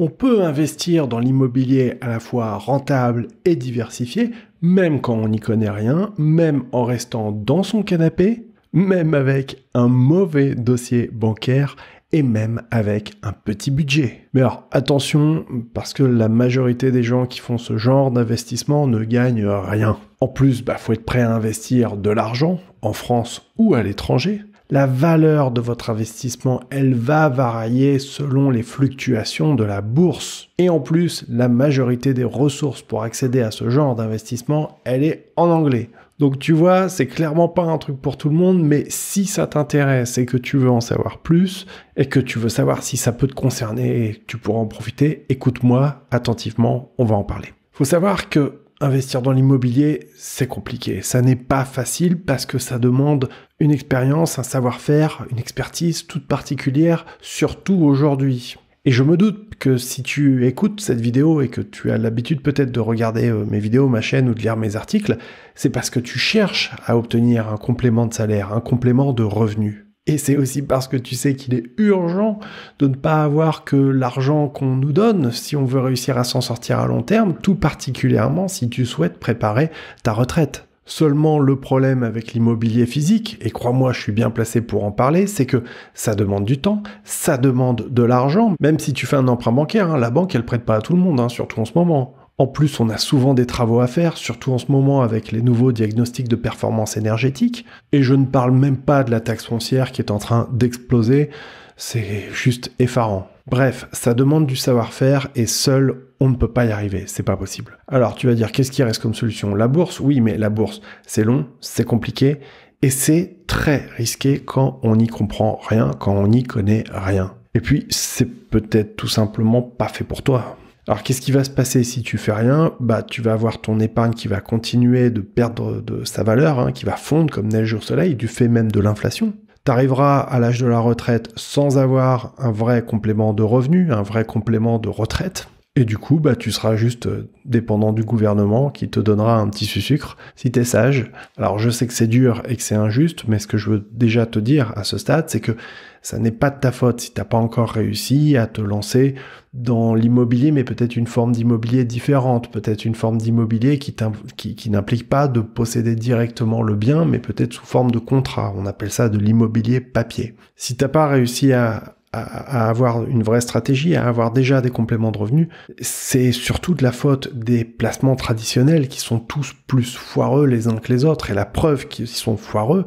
on peut investir dans l'immobilier à la fois rentable et diversifié, même quand on n'y connaît rien, même en restant dans son canapé, même avec un mauvais dossier bancaire et même avec un petit budget. Mais alors attention, parce que la majorité des gens qui font ce genre d'investissement ne gagnent rien. En plus, bah, faut être prêt à investir de l'argent, en France ou à l'étranger, la valeur de votre investissement, elle va varier selon les fluctuations de la bourse. Et en plus, la majorité des ressources pour accéder à ce genre d'investissement, elle est en anglais. Donc tu vois, c'est clairement pas un truc pour tout le monde, mais si ça t'intéresse et que tu veux en savoir plus, et que tu veux savoir si ça peut te concerner et que tu pourras en profiter, écoute-moi attentivement, on va en parler. Faut savoir que Investir dans l'immobilier, c'est compliqué. Ça n'est pas facile parce que ça demande une expérience, un savoir-faire, une expertise toute particulière, surtout aujourd'hui. Et je me doute que si tu écoutes cette vidéo et que tu as l'habitude peut-être de regarder euh, mes vidéos, ma chaîne ou de lire mes articles, c'est parce que tu cherches à obtenir un complément de salaire, un complément de revenu. Et c'est aussi parce que tu sais qu'il est urgent de ne pas avoir que l'argent qu'on nous donne si on veut réussir à s'en sortir à long terme, tout particulièrement si tu souhaites préparer ta retraite. Seulement le problème avec l'immobilier physique, et crois-moi, je suis bien placé pour en parler, c'est que ça demande du temps, ça demande de l'argent, même si tu fais un emprunt bancaire, hein, la banque elle prête pas à tout le monde, hein, surtout en ce moment. En plus, on a souvent des travaux à faire, surtout en ce moment avec les nouveaux diagnostics de performance énergétique. Et je ne parle même pas de la taxe foncière qui est en train d'exploser. C'est juste effarant. Bref, ça demande du savoir-faire et seul on ne peut pas y arriver, c'est pas possible. Alors tu vas dire qu'est-ce qui reste comme solution La bourse Oui, mais la bourse, c'est long, c'est compliqué et c'est très risqué quand on n'y comprend rien, quand on n'y connaît rien. Et puis c'est peut-être tout simplement pas fait pour toi. Alors qu'est-ce qui va se passer si tu fais rien Bah tu vas avoir ton épargne qui va continuer de perdre de sa valeur, hein, qui va fondre comme neige au soleil, du fait même de l'inflation. Tu arriveras à l'âge de la retraite sans avoir un vrai complément de revenu, un vrai complément de retraite. Et du coup, bah, tu seras juste euh, dépendant du gouvernement qui te donnera un petit sucre si t'es sage. Alors je sais que c'est dur et que c'est injuste, mais ce que je veux déjà te dire à ce stade, c'est que ça n'est pas de ta faute si tu n'as pas encore réussi à te lancer dans l'immobilier, mais peut-être une forme d'immobilier différente, peut-être une forme d'immobilier qui, qui, qui n'implique pas de posséder directement le bien, mais peut-être sous forme de contrat. On appelle ça de l'immobilier papier. Si tu n'as pas réussi à, à, avoir une vraie stratégie, à avoir déjà des compléments de revenus, c'est surtout de la faute des placements traditionnels qui sont tous plus foireux les uns que les autres. Et la preuve qu'ils sont foireux,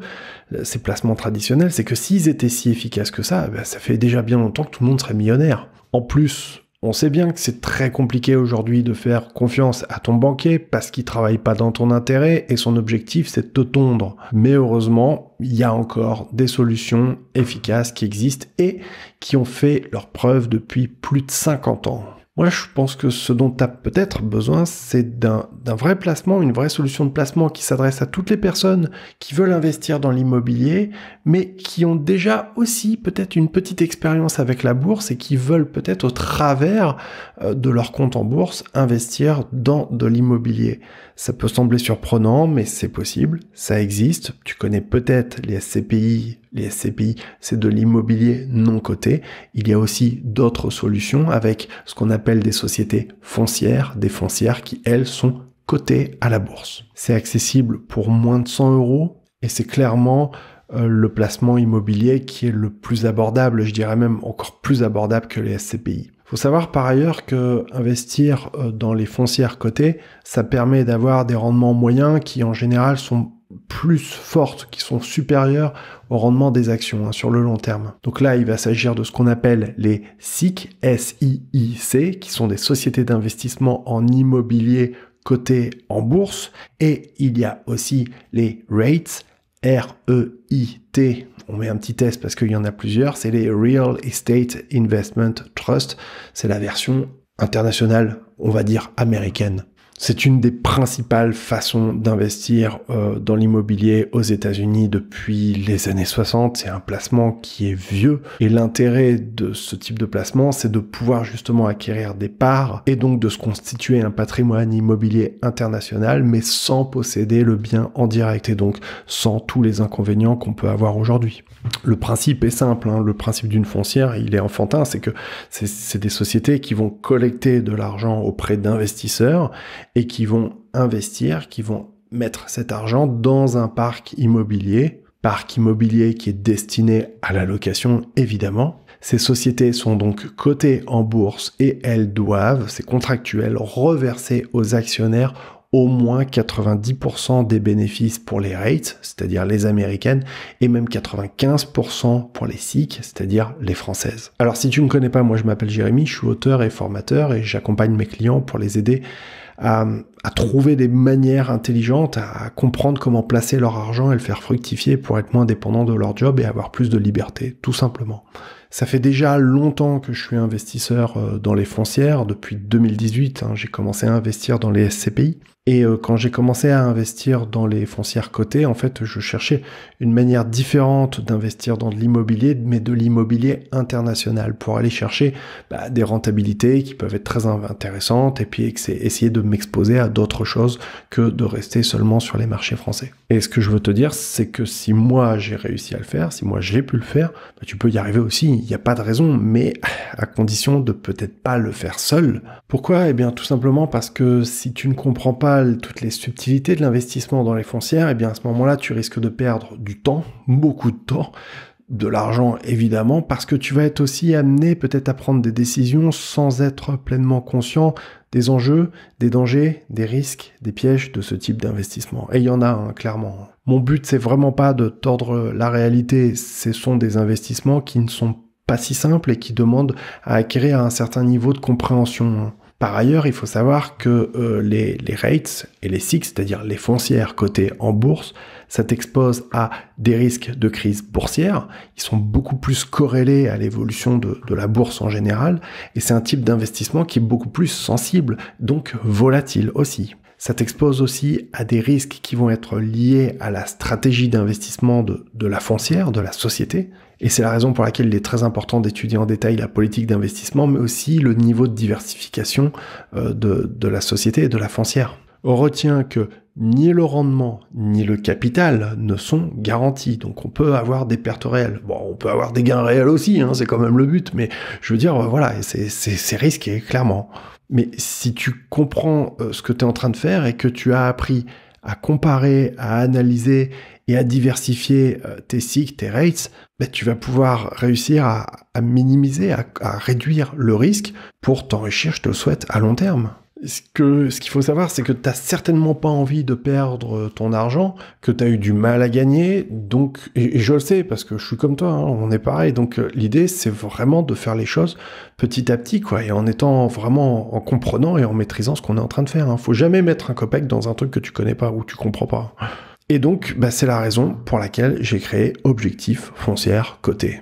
euh, ces placements traditionnels, c'est que s'ils étaient si efficaces que ça, eh ben, ça fait déjà bien longtemps que tout le monde serait millionnaire. En plus, on sait bien que c'est très compliqué aujourd'hui de faire confiance à ton banquier parce qu'il travaille pas dans ton intérêt et son objectif c'est de te tondre. Mais heureusement, il y a encore des solutions efficaces qui existent et qui ont fait leur preuve depuis plus de 50 ans. Moi, je pense que ce dont tu as peut-être besoin, c'est d'un vrai placement, une vraie solution de placement qui s'adresse à toutes les personnes qui veulent investir dans l'immobilier, mais qui ont déjà aussi peut-être une petite expérience avec la bourse et qui veulent peut-être au travers euh, de leur compte en bourse investir dans de l'immobilier. Ça peut sembler surprenant, mais c'est possible, ça existe. Tu connais peut-être les SCPI les SCPI, c'est de l'immobilier non coté. Il y a aussi d'autres solutions avec ce qu'on appelle des sociétés foncières, des foncières qui, elles, sont cotées à la bourse. C'est accessible pour moins de 100 euros et c'est clairement euh, le placement immobilier qui est le plus abordable, je dirais même encore plus abordable que les SCPI. Faut savoir par ailleurs que investir euh, dans les foncières cotées, ça permet d'avoir des rendements moyens qui en général sont plus fortes, qui sont supérieures au rendement des actions hein, sur le long terme. Donc là, il va s'agir de ce qu'on appelle les SIC, S-I-I-C, qui sont des sociétés d'investissement en immobilier cotées en bourse. Et il y a aussi les rates R-E-I-T. E on met un petit test parce qu'il y en a plusieurs. C'est les Real Estate Investment Trust. C'est la version internationale, on va dire américaine c'est une des principales façons d'investir euh, dans l'immobilier aux États-Unis depuis les années 60. C'est un placement qui est vieux et l'intérêt de ce type de placement, c'est de pouvoir justement acquérir des parts et donc de se constituer un patrimoine immobilier international, mais sans posséder le bien en direct et donc sans tous les inconvénients qu'on peut avoir aujourd'hui. Le principe est simple, hein. le principe d'une foncière, il est enfantin, c'est que c'est des sociétés qui vont collecter de l'argent auprès d'investisseurs et qui vont investir, qui vont mettre cet argent dans un parc immobilier, parc immobilier qui est destiné à la location évidemment. Ces sociétés sont donc cotées en bourse et elles doivent, c'est contractuel, reverser aux actionnaires au moins 90% des bénéfices pour les rates, c'est-à-dire les américaines, et même 95% pour les SIC, c'est-à-dire les françaises. Alors si tu ne me connais pas, moi je m'appelle Jérémy, je suis auteur et formateur et j'accompagne mes clients pour les aider Um, à trouver des manières intelligentes, à comprendre comment placer leur argent et le faire fructifier pour être moins dépendant de leur job et avoir plus de liberté, tout simplement. Ça fait déjà longtemps que je suis investisseur euh, dans les foncières, depuis 2018, hein, j'ai commencé à investir dans les SCPI. Et euh, quand j'ai commencé à investir dans les foncières cotées, en fait, je cherchais une manière différente d'investir dans de l'immobilier, mais de l'immobilier international, pour aller chercher bah, des rentabilités qui peuvent être très intéressantes, et puis essayer de m'exposer à d'autre choses que de rester seulement sur les marchés français. Et ce que je veux te dire, c'est que si moi j'ai réussi à le faire, si moi j'ai pu le faire, bah, tu peux y arriver aussi. Il n'y a pas de raison, mais à condition de peut-être pas le faire seul. Pourquoi Eh bien, tout simplement parce que si tu ne comprends pas toutes les subtilités de l'investissement dans les foncières, eh bien à ce moment-là, tu risques de perdre du temps, beaucoup de temps, de l'argent évidemment, parce que tu vas être aussi amené peut-être à prendre des décisions sans être pleinement conscient des enjeux, des dangers, des risques, des pièges de ce type d'investissement. Et il y en a hein, clairement. Mon but c'est vraiment pas de tordre la réalité, ce sont des investissements qui ne sont pas si simples et qui demandent à acquérir un certain niveau de compréhension. Hein. Par ailleurs, il faut savoir que euh, les, les rates et les SIX, c'est-à-dire les foncières cotées en bourse, ça t'expose à des risques de crise boursière. Ils sont beaucoup plus corrélés à l'évolution de, la bourse en général. Et c'est un type d'investissement qui est beaucoup plus sensible, donc volatile aussi. Ça t'expose aussi à des risques qui vont être liés à la stratégie d'investissement de, la foncière, de la société. Et c'est la raison pour laquelle il est très important d'étudier en détail la politique d'investissement, mais aussi le niveau de diversification euh, de, de la société et de la foncière. On retient que ni le rendement ni le capital ne sont garantis. Donc on peut avoir des pertes réelles. Bon, on peut avoir des gains réels aussi, hein, c'est quand même le but, mais je veux dire, euh, voilà, c'est risqué, clairement. Mais si tu comprends euh, ce que tu es en train de faire et que tu as appris à comparer, à analyser et à diversifier euh, tes SIG, tes rates, ben tu vas pouvoir réussir à, minimiser, à, à réduire le risque pour t'enrichir, je te le souhaite, à long terme ce qu'il faut savoir, c'est que tu n'as certainement pas envie de perdre euh, ton argent, que tu as eu du mal à gagner. Donc, et, je le sais parce que je suis comme toi, hein, on est pareil. Donc, euh, l'idée, c'est vraiment de faire les choses petit à petit, quoi, et en étant vraiment en comprenant et en maîtrisant ce qu'on est en train de faire. Hein. Faut jamais mettre un copec dans un truc que tu connais pas ou tu comprends pas. Et donc, bah, c'est la raison pour laquelle j'ai créé Objectif Foncière Côté.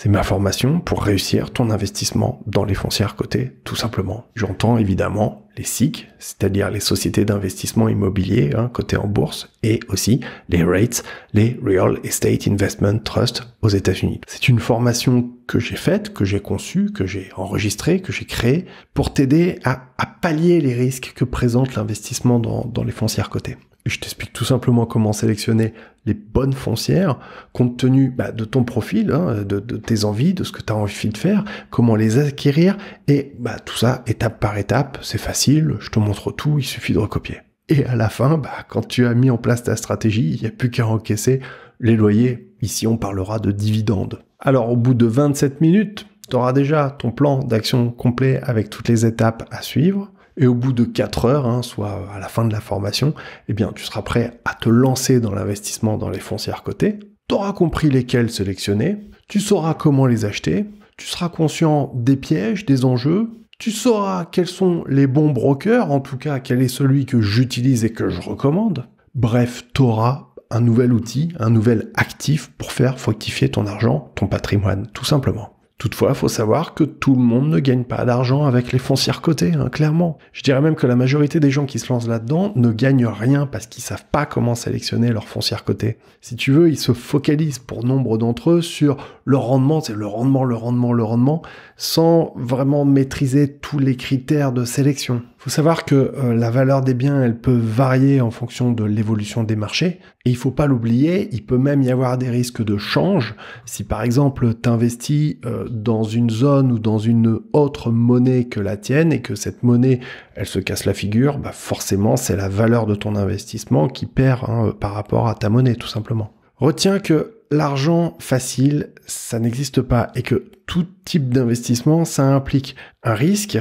C'est ma formation pour réussir ton investissement dans les foncières cotées, tout simplement. J'entends évidemment les SIC, c'est-à-dire les sociétés d'investissement immobilier hein, cotées en bourse, et aussi les RATES, les Real Estate Investment Trust aux États-Unis. C'est une formation que j'ai faite, que j'ai conçue, que j'ai enregistrée, que j'ai créée pour t'aider à, pallier les risques que présente l'investissement dans, dans les foncières cotées je t'explique tout simplement comment sélectionner les bonnes foncières, compte tenu bah, de ton profil, hein, de, tes envies, de ce que tu as envie de faire, comment les acquérir, et bah, tout ça étape par étape, c'est facile, je te montre tout, il suffit de recopier. Et à la fin, bah, quand tu as mis en place ta stratégie, il n'y a plus qu'à encaisser les loyers. Ici, on parlera de dividendes. Alors, au bout de 27 minutes, tu auras déjà ton plan d'action complet avec toutes les étapes à suivre. Et au bout de 4 heures, hein, soit à la fin de la formation, eh bien, tu seras prêt à te lancer dans l'investissement dans les foncières cotées. Tu auras compris lesquelles sélectionner, tu sauras comment les acheter, tu seras conscient des pièges, des enjeux, tu sauras quels sont les bons brokers, en tout cas quel est celui que j'utilise et que je recommande. Bref, tu auras un nouvel outil, un nouvel actif pour faire fructifier ton argent, ton patrimoine, tout simplement. Toutefois, il faut savoir que tout le monde ne gagne pas d'argent avec les foncières cotées, hein, clairement. Je dirais même que la majorité des gens qui se lancent là-dedans ne gagnent rien parce qu'ils savent pas comment sélectionner leurs foncières cotées. Si tu veux, ils se focalisent pour nombre d'entre eux sur le rendement, c'est le rendement, le rendement, le rendement, sans vraiment maîtriser tous les critères de sélection faut savoir que euh, la valeur des biens, elle peut varier en fonction de l'évolution des marchés. Et il faut pas l'oublier, il peut même y avoir des risques de change. Si par exemple, tu investis euh, dans une zone ou dans une autre monnaie que la tienne et que cette monnaie, elle se casse la figure, bah forcément, c'est la valeur de ton investissement qui perd hein, euh, par rapport à ta monnaie, tout simplement. Retiens que l'argent facile, ça n'existe pas et que tout type d'investissement, ça implique un risque,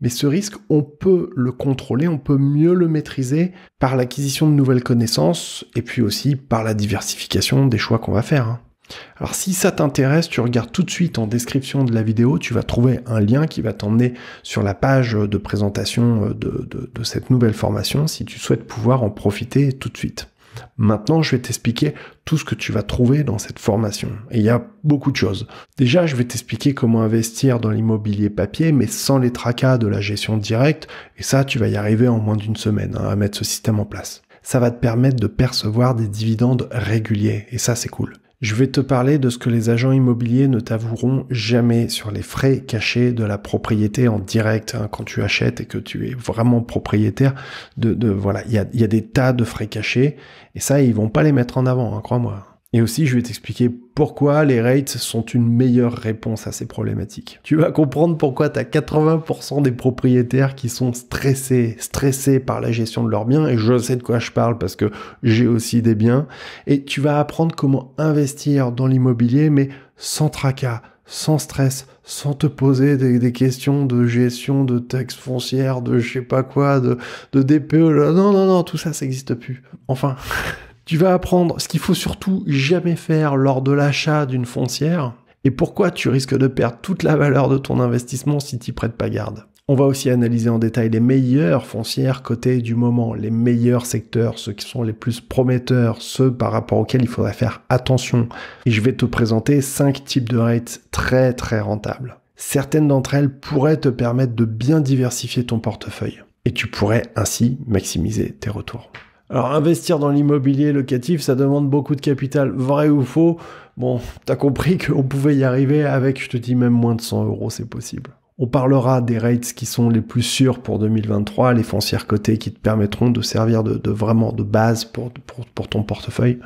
mais ce risque, on peut le contrôler, on peut mieux le maîtriser par l'acquisition de nouvelles connaissances et puis aussi par la diversification des choix qu'on va faire. Hein. Alors si ça t'intéresse, tu regardes tout de suite en description de la vidéo, tu vas trouver un lien qui va t'emmener sur la page de présentation euh, de, de cette nouvelle formation si tu souhaites pouvoir en profiter tout de suite. Maintenant, je vais t'expliquer tout ce que tu vas trouver dans cette formation. Et il y a beaucoup de choses. Déjà, je vais t'expliquer comment investir dans l'immobilier papier, mais sans les tracas de la gestion directe. Et ça, tu vas y arriver en moins d'une semaine hein, à mettre ce système en place. Ça va te permettre de percevoir des dividendes réguliers. Et ça, c'est cool je vais te parler de ce que les agents immobiliers ne t'avoueront jamais sur les frais cachés de la propriété en direct hein, quand tu achètes et que tu es vraiment propriétaire. De, voilà, il y a, des tas de frais cachés et ça ils vont pas les mettre en avant, hein, crois-moi. Et aussi, je vais t'expliquer pourquoi les rates sont une meilleure réponse à ces problématiques. Tu vas comprendre pourquoi tu as 80% des propriétaires qui sont stressés, stressés par la gestion de leurs biens, et je sais de quoi je parle parce que j'ai aussi des biens, et tu vas apprendre comment investir dans l'immobilier, mais sans tracas, sans stress, sans te poser des, questions de gestion, de taxes foncières, de je sais pas quoi, de, de DPE. Non, non, non, tout ça, ça n'existe plus. Enfin. Tu vas apprendre ce qu'il faut surtout jamais faire lors de l'achat d'une foncière et pourquoi tu risques de perdre toute la valeur de ton investissement si tu prêtes pas garde. On va aussi analyser en détail les meilleures foncières côté du moment, les meilleurs secteurs, ceux qui sont les plus prometteurs, ceux par rapport auxquels il faudrait faire attention. Et je vais te présenter 5 types de rates très très rentables. Certaines d'entre elles pourraient te permettre de bien diversifier ton portefeuille et tu pourrais ainsi maximiser tes retours. Alors investir dans l'immobilier locatif, ça demande beaucoup de capital, vrai ou faux. Bon, t'as compris qu'on pouvait y arriver avec, je te dis, même moins de 100 euros, c'est possible. On parlera des rates qui sont les plus sûrs pour 2023, les foncières cotées qui te permettront de servir de, vraiment de base pour, ton portefeuille.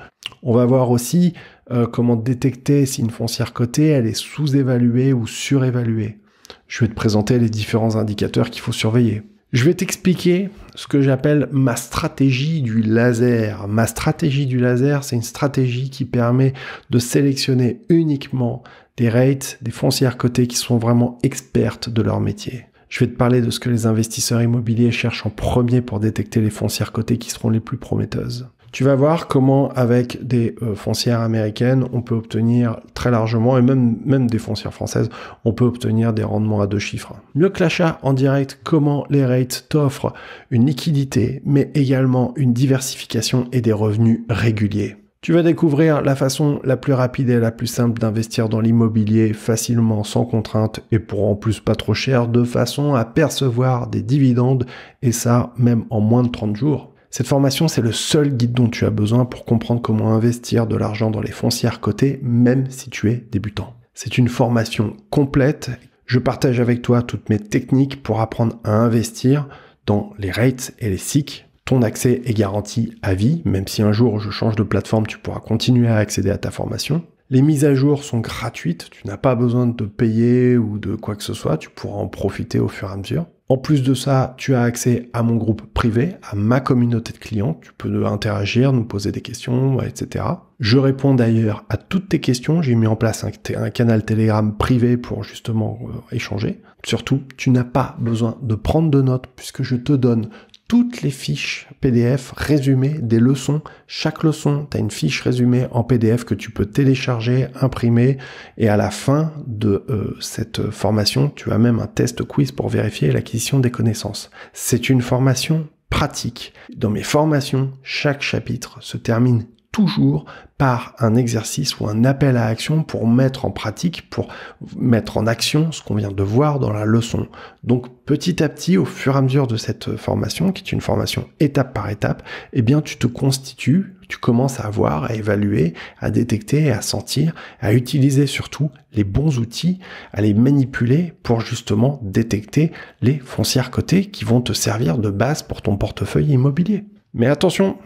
On va voir aussi euh, comment détecter si une foncière cotée, elle est sous-évaluée ou surévaluée. Je vais te présenter les différents indicateurs qu'il faut surveiller. Je vais t'expliquer ce que j'appelle ma stratégie du laser. Ma stratégie du laser, c'est une stratégie qui permet de sélectionner uniquement des rates, des foncières cotées qui sont vraiment expertes de leur métier. Je vais te parler de ce que les investisseurs immobiliers cherchent en premier pour détecter les foncières cotées qui seront les plus prometteuses. Tu vas voir comment avec des euh, foncières américaines, on peut obtenir très largement, et même, même des foncières françaises, on peut obtenir des rendements à deux chiffres. Mieux que l'achat en direct, comment les rates t'offrent une liquidité, mais également une diversification et des revenus réguliers. Tu vas découvrir la façon la plus rapide et la plus simple d'investir dans l'immobilier facilement, sans contrainte et pour en plus pas trop cher, de façon à percevoir des dividendes et ça même en moins de 30 jours. Cette formation, c'est le seul guide dont tu as besoin pour comprendre comment investir de l'argent dans les foncières cotées, même si tu es débutant. C'est une formation complète. Je partage avec toi toutes mes techniques pour apprendre à investir dans les rates et les SIC. Ton accès est garanti à vie, même si un jour je change de plateforme, tu pourras continuer à accéder à ta formation. Les mises à jour sont gratuites, tu n'as pas besoin de te payer ou de quoi que ce soit, tu pourras en profiter au fur et à mesure. En plus de ça, tu as accès à mon groupe privé, à ma communauté de clients. Tu peux interagir, nous poser des questions, etc. Je réponds d'ailleurs à toutes tes questions. J'ai mis en place un, canal Telegram privé pour justement euh, échanger. Surtout, tu n'as pas besoin de prendre de notes puisque je te donne toutes les fiches PDF résumées des leçons. Chaque leçon, tu as une fiche résumée en PDF que tu peux télécharger, imprimer, et à la fin de euh, cette formation, tu as même un test quiz pour vérifier l'acquisition des connaissances. C'est une formation pratique. Dans mes formations, chaque chapitre se termine toujours par un exercice ou un appel à action pour mettre en pratique, pour mettre en action ce qu'on vient de voir dans la leçon. Donc petit à petit, au fur et à mesure de cette formation, qui est une formation étape par étape, eh bien tu te constitues, tu commences à voir, à évaluer, à détecter, à sentir, à utiliser surtout les bons outils, à les manipuler pour justement détecter les foncières cotées qui vont te servir de base pour ton portefeuille immobilier. Mais attention,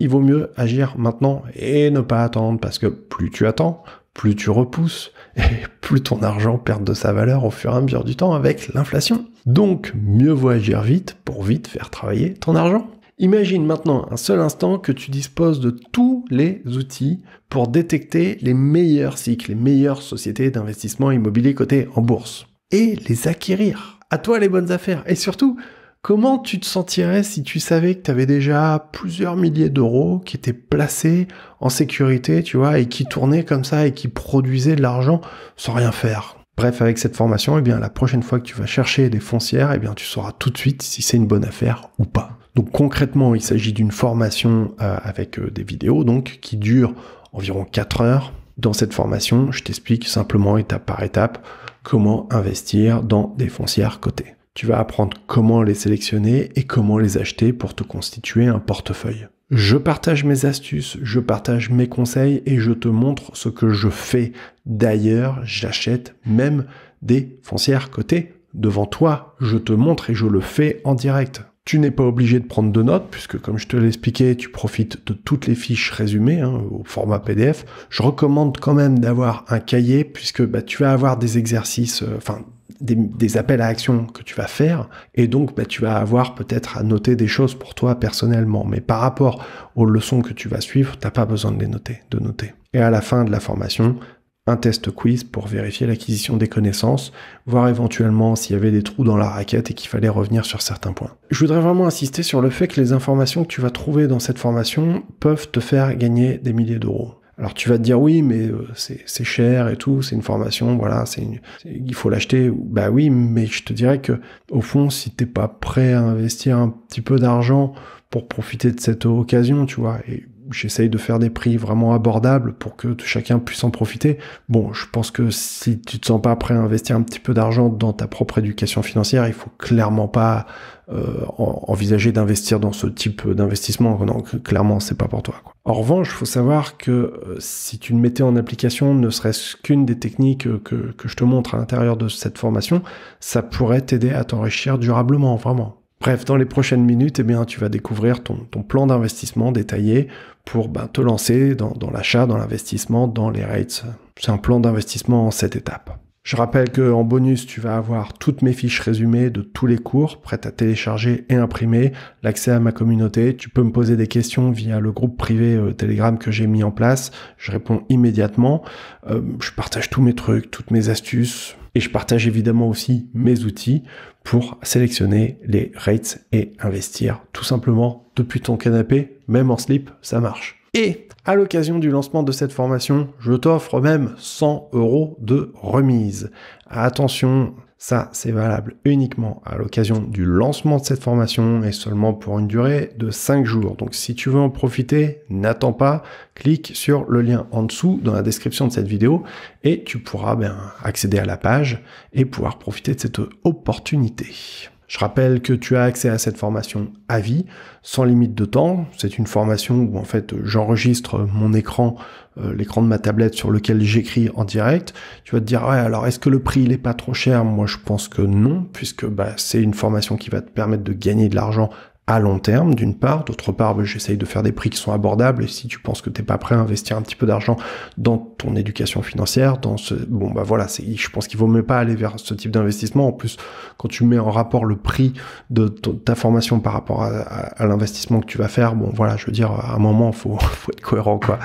il vaut mieux agir maintenant et ne pas attendre parce que plus tu attends, plus tu repousses et plus ton argent perd de sa valeur au fur et à mesure du temps avec l'inflation. Donc, mieux vaut agir vite pour vite faire travailler ton argent. Imagine maintenant un seul instant que tu disposes de tous les outils pour détecter les meilleurs cycles, les meilleures sociétés d'investissement immobilier cotées en bourse et les acquérir. À toi les bonnes affaires et surtout, Comment tu te sentirais si tu savais que tu avais déjà plusieurs milliers d'euros qui étaient placés en sécurité, tu vois, et qui tournaient comme ça et qui produisaient de l'argent sans rien faire Bref, avec cette formation, eh bien, la prochaine fois que tu vas chercher des foncières, eh bien, tu sauras tout de suite si c'est une bonne affaire ou pas. Donc concrètement, il s'agit d'une formation euh, avec euh, des vidéos donc qui dure environ 4 heures. Dans cette formation, je t'explique simplement étape par étape comment investir dans des foncières cotées. Tu vas apprendre comment les sélectionner et comment les acheter pour te constituer un portefeuille. Je partage mes astuces, je partage mes conseils et je te montre ce que je fais. D'ailleurs, j'achète même des foncières cotées devant toi. Je te montre et je le fais en direct. Tu n'es pas obligé de prendre de notes, puisque comme je te l'expliquais, tu profites de toutes les fiches résumées hein, au format PDF. Je recommande quand même d'avoir un cahier, puisque bah, tu vas avoir des exercices, euh, enfin des, appels à action que tu vas faire, et donc bah, tu vas avoir peut-être à noter des choses pour toi personnellement, mais par rapport aux leçons que tu vas suivre, tu t'as pas besoin de les noter, de noter. Et à la fin de la formation, un test quiz pour vérifier l'acquisition des connaissances, voir éventuellement s'il y avait des trous dans la raquette et qu'il fallait revenir sur certains points. Je voudrais vraiment insister sur le fait que les informations que tu vas trouver dans cette formation peuvent te faire gagner des milliers d'euros. Alors tu vas te dire oui, mais euh, c'est cher et tout, c'est une formation, voilà, c'est il faut l'acheter. Bah oui, mais je te dirais que au fond, si t'es pas prêt à investir un petit peu d'argent pour profiter de cette occasion, tu vois, et j'essaye de faire des prix vraiment abordables pour que chacun puisse en profiter. Bon, je pense que si tu te sens pas prêt à investir un petit peu d'argent dans ta propre éducation financière, il faut clairement pas euh, envisager d'investir dans ce type d'investissement. donc clairement, c'est pas pour toi. En revanche, il faut savoir que euh, si tu ne mettais en application ne serait-ce qu'une des techniques euh, que, que je te montre à l'intérieur de cette formation, ça pourrait t'aider à t'enrichir durablement, vraiment. Bref, dans les prochaines minutes, eh bien, tu vas découvrir ton, plan d'investissement détaillé pour ben, te lancer dans, l'achat, dans l'investissement, dans les rates. C'est un plan d'investissement en cette étapes. Je rappelle qu'en bonus, tu vas avoir toutes mes fiches résumées de tous les cours, prêtes à télécharger et imprimer, l'accès à ma communauté. Tu peux me poser des questions via le groupe privé euh, Telegram que j'ai mis en place. Je réponds immédiatement. Euh, je partage tous mes trucs, toutes mes astuces, et je partage évidemment aussi mes outils pour sélectionner les rates et investir tout simplement depuis ton canapé, même en slip, ça marche. Et à l'occasion du lancement de cette formation, je t'offre même 100 euros de remise. Attention, ça, c'est valable uniquement à l'occasion du lancement de cette formation et seulement pour une durée de 5 jours. Donc si tu veux en profiter, n'attends pas, clique sur le lien en dessous dans la description de cette vidéo et tu pourras bien accéder à la page et pouvoir profiter de cette opportunité. Je rappelle que tu as accès à cette formation à vie, sans limite de temps. C'est une formation où en fait j'enregistre mon écran, euh, l'écran de ma tablette sur lequel j'écris en direct. Tu vas te dire ouais alors est-ce que le prix n'est pas trop cher Moi je pense que non, puisque bah, c'est une formation qui va te permettre de gagner de l'argent à long terme d'une part, d'autre part bah, j'essaye de faire des prix qui sont abordables et si tu penses que t'es pas prêt à investir un petit peu d'argent dans ton éducation financière, dans ce bon bah voilà, je pense qu'il vaut mieux pas aller vers ce type d'investissement. En plus, quand tu mets en rapport le prix de ta formation par rapport à, l'investissement que tu vas faire, bon voilà, je veux dire à un moment faut faut être cohérent quoi.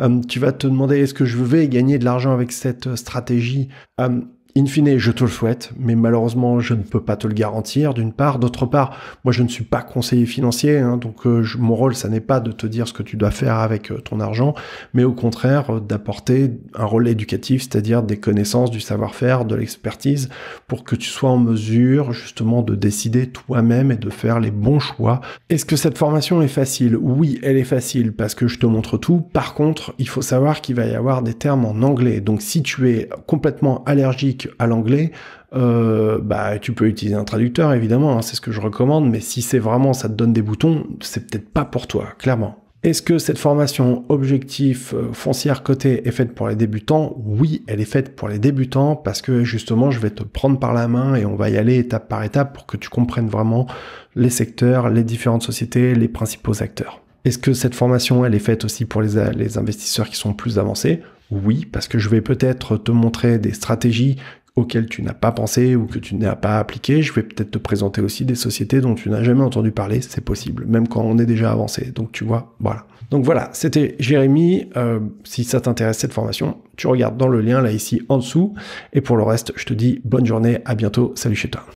Euh, tu vas te demander est-ce que je vais gagner de l'argent avec cette euh, stratégie euh, In fine, je te le souhaite, mais malheureusement, je ne peux pas te le garantir, d'une part. D'autre part, moi, je ne suis pas conseiller financier, hein, donc euh, mon rôle, ça n'est pas de te dire ce que tu dois faire avec euh, ton argent, mais au contraire, euh, d'apporter un rôle éducatif, c'est-à-dire des connaissances, du savoir-faire, de l'expertise, pour que tu sois en mesure, justement, de décider toi-même et de faire les bons choix. Est-ce que cette formation est facile Oui, elle est facile, parce que je te montre tout. Par contre, il faut savoir qu'il va y avoir des termes en anglais. Donc, si tu es complètement allergique à l'anglais, euh, bah, tu peux utiliser un traducteur, évidemment, hein, c'est ce que je recommande, mais si c'est vraiment ça te donne des boutons, c'est peut-être pas pour toi, clairement. Est-ce que cette formation objectif euh, foncière Côté est faite pour les débutants Oui, elle est faite pour les débutants parce que justement, je vais te prendre par la main et on va y aller étape par étape pour que tu comprennes vraiment les secteurs, les différentes sociétés, les principaux acteurs. Est-ce que cette formation, elle est faite aussi pour les investisseurs qui sont plus avancés oui, parce que je vais peut-être te montrer des stratégies auxquelles tu n'as pas pensé ou que tu n'as pas appliqué. Je vais peut-être te présenter aussi des sociétés dont tu n'as jamais entendu parler, c'est possible, même quand on est déjà avancé. Donc tu vois, voilà. Donc voilà, c'était Jérémy. Euh, si ça t'intéresse cette formation, tu regardes dans le lien là ici en dessous. Et pour le reste, je te dis bonne journée, à bientôt, salut chez toi.